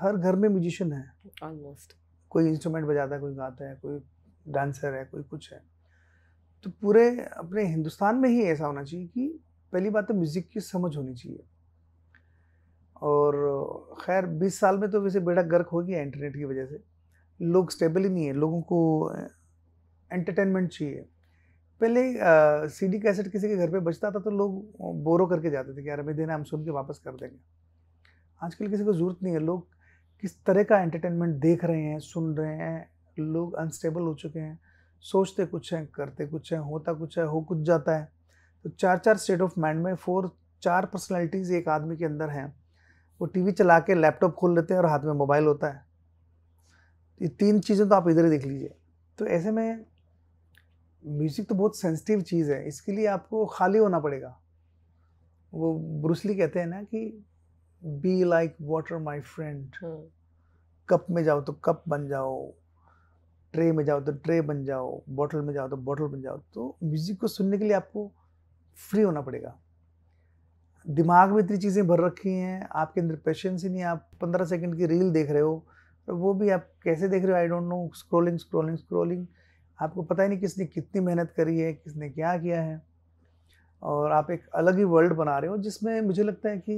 हर घर में म्यूजिशियन है ऑलमोस्ट कोई इंस्ट्रूमेंट बजाता है कोई गाता है कोई डांसर है कोई कुछ है तो पूरे अपने हिंदुस्तान में ही ऐसा होना चाहिए कि पहली बात तो म्यूज़िक की समझ होनी चाहिए और खैर 20 साल में तो वैसे बेड़ा गर्क हो गया इंटरनेट की वजह से लोग स्टेबल ही नहीं है लोगों को एंटरटेनमेंट चाहिए पहले सीडी कैसेट किसी के घर पे बचता था तो लोग बोरो करके जाते थे कि यार हमें देना हम सुन के वापस कर देंगे आजकल किसी को ज़रूरत नहीं है लोग किस तरह का एंटरटेनमेंट देख रहे हैं सुन रहे हैं लोग अनस्टेबल हो चुके हैं सोचते कुछ हैं करते कुछ हैं होता कुछ है हो कुछ जाता है तो चार चार स्टेट ऑफ माइंड में फोर चार पर्सनैलिटीज़ एक आदमी के अंदर हैं वो टीवी चला के लैपटॉप खोल लेते हैं और हाथ में मोबाइल होता है ये तीन चीज़ें तो आप इधर ही देख लीजिए तो ऐसे में म्यूज़िक तो बहुत सेंसिटिव चीज़ है इसके लिए आपको खाली होना पड़ेगा वो ब्रूसली कहते हैं ना कि be like water my friend hmm. Cup में जाओ तो कप बन जाओ ट्रे में जाओ तो ट्रे बन जाओ बॉटल में जाओ तो बॉटल बन जाओ तो म्यूज़िक को सुनने के लिए आपको फ्री होना पड़ेगा दिमाग में इतनी चीज़ें भर रखी हैं आपके अंदर पेशेंस ही नहीं आप पंद्रह सेकंड की रील देख रहे हो और वो भी आप कैसे देख रहे हो I don't know scrolling scrolling scrolling आपको पता ही नहीं किसने कितनी मेहनत करी है किसने क्या किया है और आप एक अलग ही वर्ल्ड बना रहे हो जिसमें मुझे लगता है कि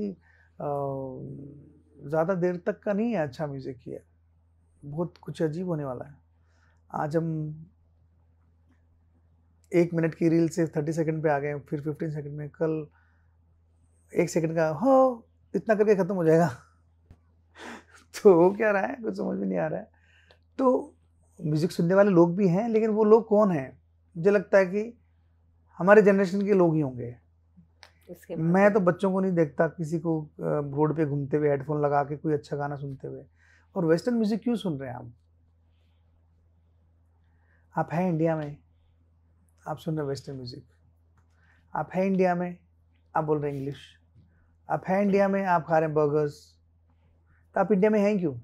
ज़्यादा देर तक का नहीं है अच्छा म्यूज़िक किया बहुत कुछ अजीब होने वाला है आज हम एक मिनट की रील से थर्टी सेकंड पे आ गए फिर फिफ्टीन सेकंड में कल एक सेकंड का हो हाँ, इतना करके ख़त्म हो जाएगा [laughs] तो वो क्या रहा है कुछ समझ में नहीं आ रहा है तो म्यूज़िक सुनने वाले लोग भी हैं लेकिन वो लोग कौन हैं मुझे लगता है कि हमारे जनरेशन के लोग ही होंगे मैं तो बच्चों को नहीं देखता किसी को रोड पे घूमते हुए हेडफोन लगा के कोई अच्छा गाना सुनते हुए और वेस्टर्न म्यूज़िक क्यों सुन रहे हैं आप आप हैं इंडिया में आप सुन रहे वेस्टर्न म्यूज़िक आप हैं इंडिया में आप बोल रहे इंग्लिश आप हैं इंडिया में आप खा रहे हैं बर्गर्स तो आप इंडिया में हैं क्यों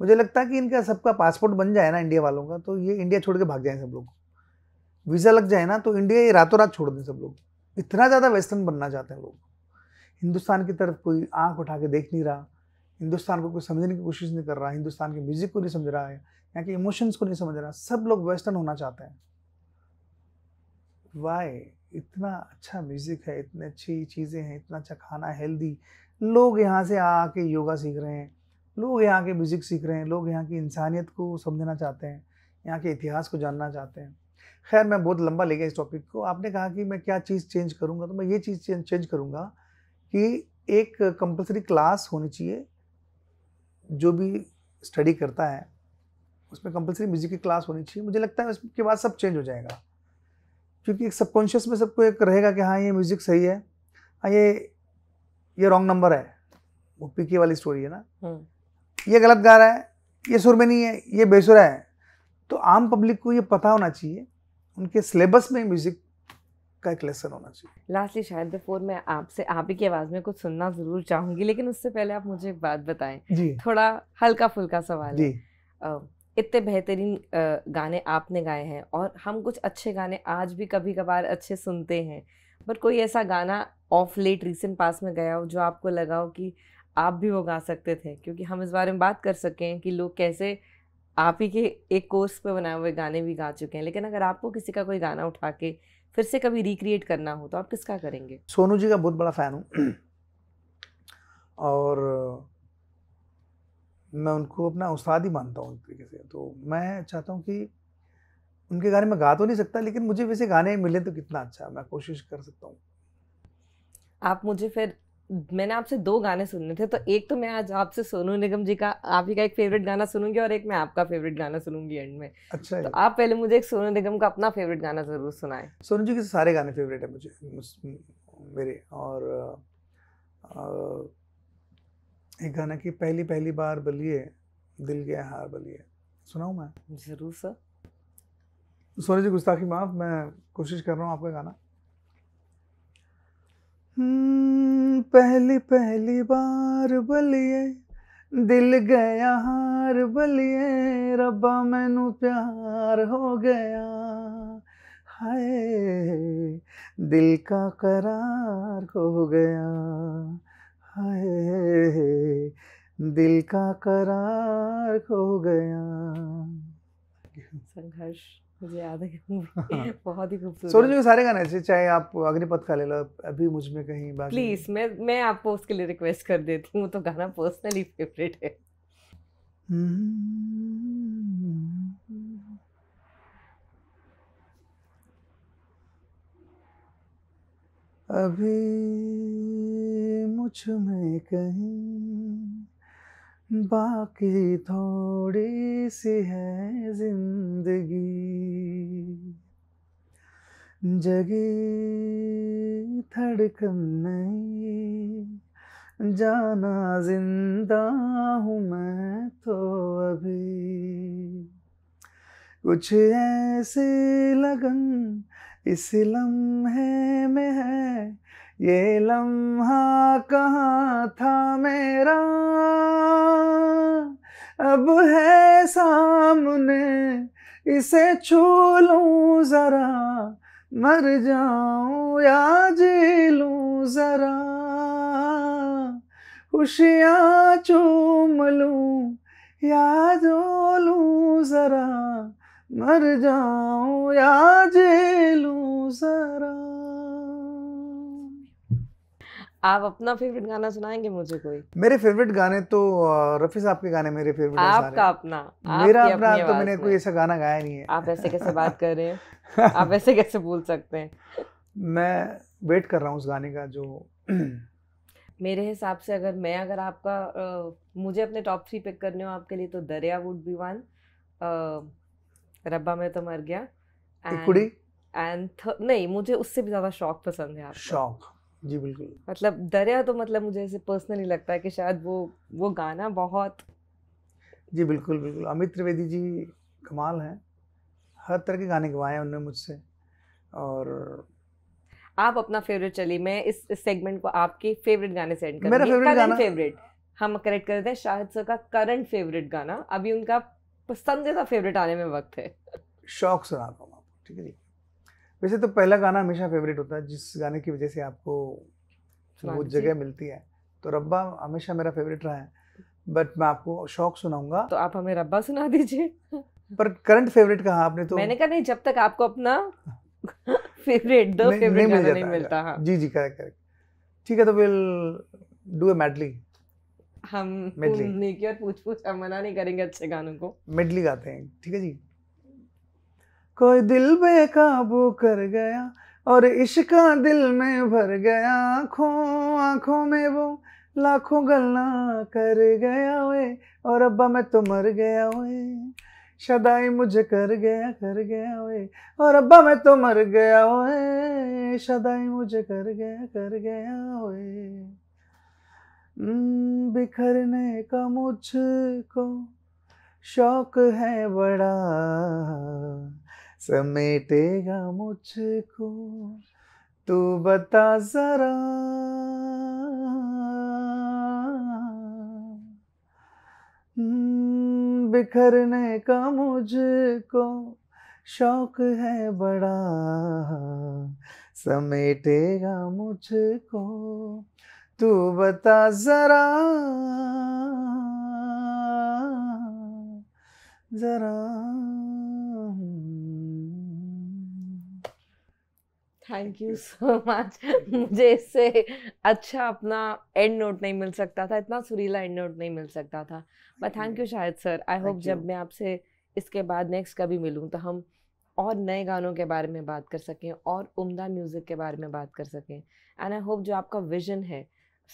मुझे लगता है कि इनका सबका पासपोर्ट बन जाए ना इंडिया वालों का तो ये इंडिया छोड़ के भाग जाए सब लोग वीज़ा लग जाए ना तो इंडिया ये रातों रात छोड़ दें सब लोग इतना ज़्यादा वेस्टर्न बनना चाहते हैं लोग हिंदुस्तान की तरफ कोई आंख उठा के देख नहीं रहा हिंदुस्तान को कोई समझने की कोशिश नहीं कर रहा हिंदुस्तान के म्यूज़िक को नहीं समझ रहा है यहाँ के इमोशंस को नहीं समझ रहा सब लोग वेस्टर्न होना चाहते हैं वाई इतना अच्छा म्यूज़िक है इतनी अच्छी चीज़ें हैं इतना अच्छा खाना हेल्दी लोग यहाँ से आके योगा सीख रहे हैं लोग यहाँ के म्यूज़िक सीख रहे हैं लोग यहाँ की इंसानियत को समझना चाहते हैं यहाँ के इतिहास को जानना चाहते हैं खैर मैं बहुत लंबा ले गया इस टॉपिक को आपने कहा कि मैं क्या चीज़ चेंज करूँगा तो मैं ये चीज़ चेंज चेंज करूँगा कि एक कंपलसरी क्लास होनी चाहिए जो भी स्टडी करता है उसमें कंपलसरी म्यूज़िक की क्लास होनी चाहिए मुझे लगता है उसके बाद सब चेंज हो जाएगा क्योंकि एक सबकॉन्शियस में सबको एक रहेगा कि हाँ ये म्यूज़िक सही है हाँ ये ये रॉन्ग नंबर है वो पीके वाली स्टोरी है ना हम्म। ये गलत गा रहा है ये सुर में नहीं है ये बेसुरा है तो आम पब्लिक को ये पता होना चाहिए उनके सिलेबस में म्यूज़िक का एक लेसन होना चाहिए लास्टली शायद बिफोर मैं आपसे आप ही की आवाज़ में कुछ सुनना ज़रूर चाहूंगी लेकिन उससे पहले आप मुझे एक बात बताएं जी थोड़ा हल्का फुल्का सवाल जी इतने बेहतरीन गाने आपने गाए हैं और हम कुछ अच्छे गाने आज भी कभी कभार अच्छे सुनते हैं पर कोई ऐसा गाना ऑफ लेट रिसेंट पास में गया हो जो आपको लगा हो कि आप भी वो गा सकते थे क्योंकि हम इस बारे में बात कर सकें कि लोग कैसे आप ही के एक कोर्स पे बनाए हुए गाने भी गा चुके हैं लेकिन अगर आपको किसी का कोई गाना उठा के फिर से कभी रिक्रिएट करना हो तो आप किसका करेंगे सोनू जी का बहुत बड़ा फ़ैन हूँ और मैं उनको अपना उस्ताद ही मानता हूँ तरीके से तो मैं चाहता हूँ कि उनके गाने में गा तो नहीं सकता लेकिन मुझे वैसे गाने मिले तो कितना अच्छा मैं कोशिश कर सकता हूँ आप मुझे फिर मैंने आपसे दो गाने सुनने थे तो एक तो मैं आज आपसे सोनू निगम जी का आप ही का एक फेवरेट गाना सुनूंगी और एक मैं आपका फेवरेट गाना सुनूंगी एंड में अच्छा तो आप पहले मुझे एक सोनू निगम का अपना फेवरेट गाना जरूर सुनाएं सोनू जी के तो सारे गाने फेवरेट है मुझे मेरे और एक गाना की पहली पहली बार बलिए दिल गया हार बलिए सुनाऊ मैं जरूर सर सोनू जी गुस्ताखी माफ़ मैं कोशिश कर रहा हूँ आपका गाना हम्म, पहली पहली बार बलिए दिल गया हार बलिए रब्बा मैनू प्यार हो गया हाय दिल का करार हो गया हाय दिल का करार हो गया संघर्ष मुझे याद है हाँ, हाँ। बहुत ही खूबसूरत सोनू जी के सारे गाने अच्छे चाहे आप अग्निपथ का ले लो अभी मुझ में कहीं बात प्लीज मैं मैं आपको उसके लिए रिक्वेस्ट कर देती हूँ तो गाना पर्सनली फेवरेट है अभी मुझ में कहीं बाकी थोड़ी सी है जिंदगी जगी धड़कन नहीं जाना जिंदा हूँ मैं तो अभी कुछ ऐसी लगन इस लम्हे में है ये लम्हा कहाँ था मेरा अब है सामने इसे छू लूँ ज़रा मर जाऊँ या जी लूँ ज़रा खुशियाँ चूम लूँ या जो लूँ ज़रा मर जाऊँ या जी लूँ ज़रा आप अपना फेवरेट गाना सुनाएंगे मुझे कोई मेरे फेवरेट गाने तो रफी साहब के गाने मेरे फेवरेट आपका अपना मेरा अपना तो मैंने कोई ऐसा गाना गाया नहीं है आप ऐसे कैसे बात कर रहे हैं [laughs] आप ऐसे कैसे बोल सकते हैं मैं वेट कर रहा हूँ उस गाने का जो [clears throat] मेरे हिसाब से अगर मैं अगर आपका आ, मुझे अपने टॉप थ्री पिक करने हो आपके लिए तो दरिया वुड बी वन रब्बा में तो मर गया एंड नहीं मुझे उससे भी ज्यादा शौक पसंद है आपका शौक जी बिल्कुल मतलब दरिया तो मतलब मुझे ऐसे पर्सनली लगता है कि शायद वो वो गाना बहुत जी बिल्कुल बिल्कुल अमित त्रिवेदी जी कमाल हैं हर तरह के गाने गवाए हैं उन्होंने मुझसे और आप अपना फेवरेट चलिए मैं इस, इस सेगमेंट को आपके फेवरेट गाने से एंड मेरा फेवरेट गाना फेवरेट हम करेक्ट करते हैं शाहिद सर का करंट फेवरेट गाना अभी उनका पसंदीदा फेवरेट आने में वक्त है शौक सुनाता हूँ आपको ठीक है जी वैसे तो पहला गाना हमेशा फेवरेट होता है जिस गाने की वजह से आपको वो हाँ जगह मिलती है तो रब्बा हमेशा मेरा फेवरेट रहा है बट मैं आपको शौक सुनाऊंगा तो आप हमें रब्बा सुना दीजिए पर करंट फेवरेट कहा आपने तो मैंने कहा नहीं जब तक आपको अपना फेवरेट दो नहीं, फेवरेट नहीं, गाना नहीं मिलता हाँ।, हाँ जी जी करेक्ट करेक्ट ठीक है तो विल डू ए मेडली हम मेडली नहीं और पूछ पूछ हम मना नहीं करेंगे अच्छे गानों को मेडली गाते हैं ठीक है जी कोई दिल बेकाबू कर गया और इश्का दिल में भर गया आँखों आँखों में वो लाखों गलना कर गया वे और अब्बा मैं तो मर गया वे शदाई मुझे कर गया कर गया वे और अब्बा मैं तो मर गया वे शदाई मुझे कर गया कर गया वे बिखरने का मुझको शौक है बड़ा समेटेगा मुझको तू बता जरा हम्म, बिखरने का मुझको शौक है बड़ा समेटेगा मुझको तू बता जरा जरा थैंक यू सो मच मुझे इससे अच्छा अपना एंड नोट नहीं मिल सकता था इतना सुरीला एंड नोट नहीं मिल सकता था बट थैंक यू शायद सर आई होप जब मैं आपसे इसके बाद नेक्स्ट कभी मिलूँ तो हम और नए गानों के बारे में बात कर सकें और उम्दा म्यूज़िक के बारे में बात कर सकें एंड आई होप जो आपका विजन है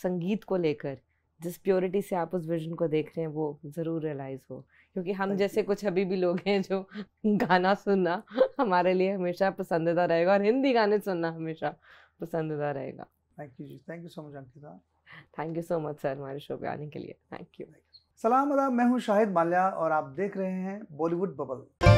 संगीत को लेकर जिस प्योरिटी से आप उस विजन को देख रहे हैं वो ज़रूर रियलाइज़ हो क्योंकि हम हाँ जैसे कुछ अभी भी लोग हैं जो गाना सुनना हमारे लिए हमेशा पसंदीदा रहेगा और हिंदी गाने सुनना हमेशा पसंदीदा रहेगा thank you ji thank you so much Ankita thank you so much sir हमारे शो पे आने के लिए थैंक यू सलाम अदा मैं हूँ शाहिद माल्या और आप देख रहे हैं बॉलीवुड बबल